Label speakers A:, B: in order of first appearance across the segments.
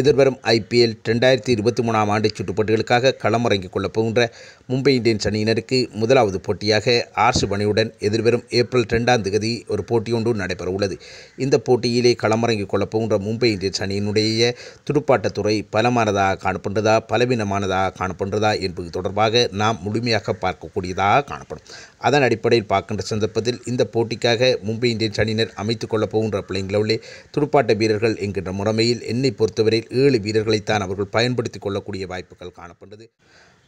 A: எதிர்வரும் ஐபிஎல் ரெண்டாயிரத்தி இருபத்தி மூணாம் ஆண்டு சுற்றுப்போட்டிகளுக்காக களமிறங்கிக் கொள்ளப் போகின்ற மும்பை இந்தியன்ஸ் அணியினருக்கு முதலாவது போட்டியாக ஆர்சு பணியுடன் எதிர்வரும் ஏப்ரல் ரெண்டாம் தேதி ஒரு போட்டியொன்று நடைபெற உள்ளது இந்த போட்டியிலே களமிறங்கிக் கொள்ளப் போகின்ற மும்பை இந்தியன்ஸ் அணியினுடைய துடுப்பாட்டத்துறை பலமானதாக காணப்படுறதா பலவீனமானதாக காணப்படுறதா என்பது தொடர்பாக நாம் முழுமையாக பார்க்கக்கூடியதாக காணப்படும் அதன் அடிப்படையில் பார்க்கின்ற சந்தர்ப்பத்தில் இந்த போட்டிக்காக மும்பை இந்தியன்ஸ் அணியினர் அமைத்துக் கொள்ளப் போகின்ற பிள்ளைங்களுள்ளே துடுப்பாட்ட வீரர்கள் என்கின்ற முறைமையில் என்னை பொறுத்தவரை ஏழு வீரர்களைத்தான் அவர்கள் பயன்படுத்திக் கொள்ளக்கூடிய வாய்ப்புகள் காணப்பட்டது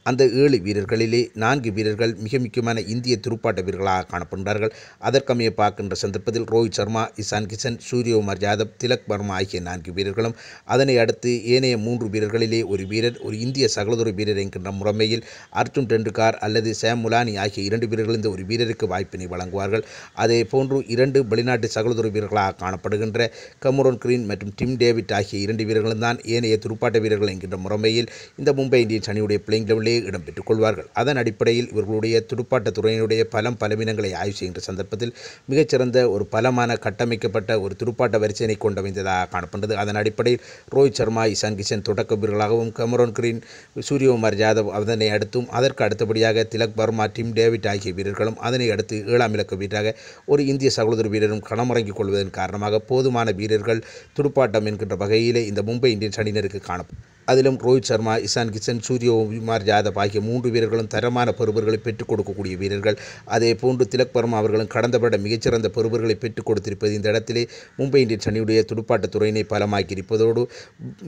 A: அந்த ஏழு வீரர்களிலே நான்கு வீரர்கள் மிக முக்கியமான இந்திய துருப்பாட்ட வீரர்களாக காணப்படுகிறார்கள் அதற்கமைய பார்க்கின்ற சந்தர்ப்பத்தில் ரோஹித் சர்மா இசான் கிஷன் சூரியகுமார் யாதவ் திலக் வர்மா ஆகிய நான்கு வீரர்களும் அதனை அடுத்து ஏனைய மூன்று வீரர்களிலே ஒரு வீரர் ஒரு இந்திய சகலதுறை வீரர் என்கின்ற முறைமையில் அர்ஜுன் டெண்டுகார் அல்லது சாம் முலானி ஆகிய இரண்டு வீரர்கள் இந்த ஒரு வீரருக்கு வாய்ப்பினை வழங்குவார்கள் அதே போன்று இரண்டு வெளிநாட்டு சகலதொரு வீரர்களாக காணப்படுகின்ற கமரோன் கிரீன் மற்றும் டிம் டேவிட் ஆகிய இரண்டு வீரர்களும் தான் ஏனைய துருப்பாட்ட வீரர்கள் என்கின்ற முறைமையில் இந்த மும்பை இந்தியன்ஸ் அணியுடைய பிளேயிங் லெவலில் பணிகளிலேயே இடம்பெற்றுக் கொள்வார்கள் அதன் அடிப்படையில் இவர்களுடைய துடுப்பாட்டத் துறையினுடைய பலம் பலவீனங்களை ஆய்வு செய்கின்ற சந்தர்ப்பத்தில் மிகச்சிறந்த ஒரு பலமான கட்டமைக்கப்பட்ட ஒரு துடுப்பாட்ட வரிசையினை கொண்டமைந்ததாக காணப்படுகிறது அதன் அடிப்படையில் ரோஹித் சர்மா இசான் கிஷன் தொடக்க வீரர்களாகவும் கமரோன் கிரீன் சூரியகுமார் ஜாதவ் அதனை அடுத்தும் அதற்கு அடுத்தபடியாக திலக் வர்மா டிம் டேவிட் ஆகிய வீரர்களும் அதனை அடுத்து ஏழாம் இலக்க வீரராக ஒரு இந்திய சகோதர வீரரும் களமுறங்கிக் கொள்வதன் காரணமாக போதுமான வீரர்கள் துடுப்பாட்டம் என்கின்ற வகையிலே இந்த மும்பை இந்தியன்ஸ் அணியினருக்கு காணப்படும் அதிலும் ரோஹித் சர்மா இசான் கிஷன் சூரியகுமார் யாதவ் ஆகிய மூன்று வீரர்களும் தரமான பருவர்களை பெற்றுக் கொடுக்கக்கூடிய வீரர்கள் அதே போன்று திலக் வர்மா அவர்களும் கடந்தபட மிகச்சிறந்த பருவர்களை பெற்றுக் கொடுத்திருப்பது இந்த இடத்திலே மும்பை இந்தியன்ஸ் அணியுடைய துடுப்பாட்ட துறையினை பலமாக்கி இருப்பதோடு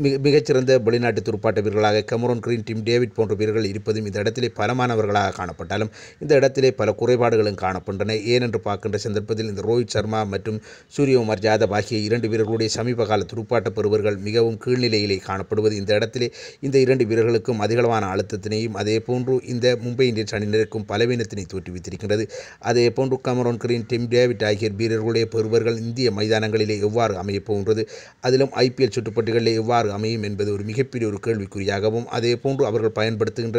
A: மிக மிகச்சிறந்த வெளிநாட்டு துடுப்பாட்ட வீரர்களாக கமரோன் கிரீன் டிம் டேவிட் போன்ற வீரர்கள் இருப்பதும் இந்த இடத்திலே பலமானவர்களாக காணப்பட்டாலும் இந்த இடத்திலே பல குறைபாடுகளும் காணப்பட்டன ஏனென்று பார்க்கின்ற சந்தர்ப்பத்தில் இந்த ரோஹித் சர்மா மற்றும் சூரியகுமார் யாதவ் ஆகிய இரண்டு வீரர்களுடைய சமீபகால துடுப்பாட்ட பருவர்கள் மிகவும் கீழ்நிலையிலே காணப்படுவது இந்த இடத்தில் இடத்திலே இந்த இரண்டு வீரர்களுக்கும் அதிகளவான அழுத்தத்தினையும் போன்று இந்த மும்பை இந்தியன்ஸ் அணியினருக்கும் பலவீனத்தினை தோற்றுவித்திருக்கின்றது போன்று கமரோன் கிரீன் டிம் டேவிட் ஆகிய வீரர்களுடைய பெறுவர்கள் இந்திய மைதானங்களிலே எவ்வாறு அமையப் போகின்றது அதிலும் ஐபிஎல் சுற்றுப்பட்டுகளிலே எவ்வாறு அமையும் என்பது ஒரு மிகப்பெரிய ஒரு கேள்விக்குறியாகவும் அதே போன்று அவர்கள் பயன்படுத்துகின்ற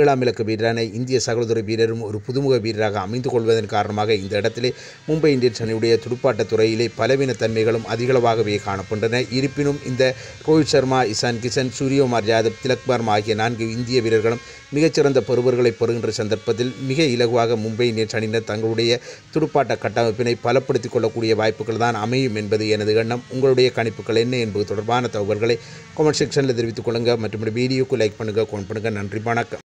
A: ஏழாம் இலக்க வீரரான இந்திய சகோதர வீரரும் ஒரு புதுமுக வீரராக அமைந்து கொள்வதன் காரணமாக இந்த இடத்திலே மும்பை இந்தியன்ஸ் அணியுடைய துடுப்பாட்ட துறையிலே பலவீனத்தன்மைகளும் அதிகளவாகவே காணப்படுகின்றன இருப்பினும் இந்த ரோஹித் சர்மா இசான் கிஷன் சூரிய சூரியகுமார் யாதவ் திலக்பார்ம் ஆகிய நான்கு இந்திய வீரர்களும் மிகச்சிறந்த பருவர்களை பெறுகின்ற சந்தர்ப்பத்தில் மிக இலகுவாக மும்பை நேற்று தங்களுடைய துடுப்பாட்ட கட்டமைப்பினை பலப்படுத்திக் கொள்ளக்கூடிய வாய்ப்புகள் தான் அமையும் என்பது எனது எண்ணம் உங்களுடைய கணிப்புகள் என்ன என்பது தொடர்பான தகவல்களை கமெண்ட் செக்ஷனில் தெரிவித்துக் கொள்ளுங்கள் மற்றும் வீடியோக்கு லைக் பண்ணுங்கள் கோன் பண்ணுங்கள் நன்றி வணக்கம்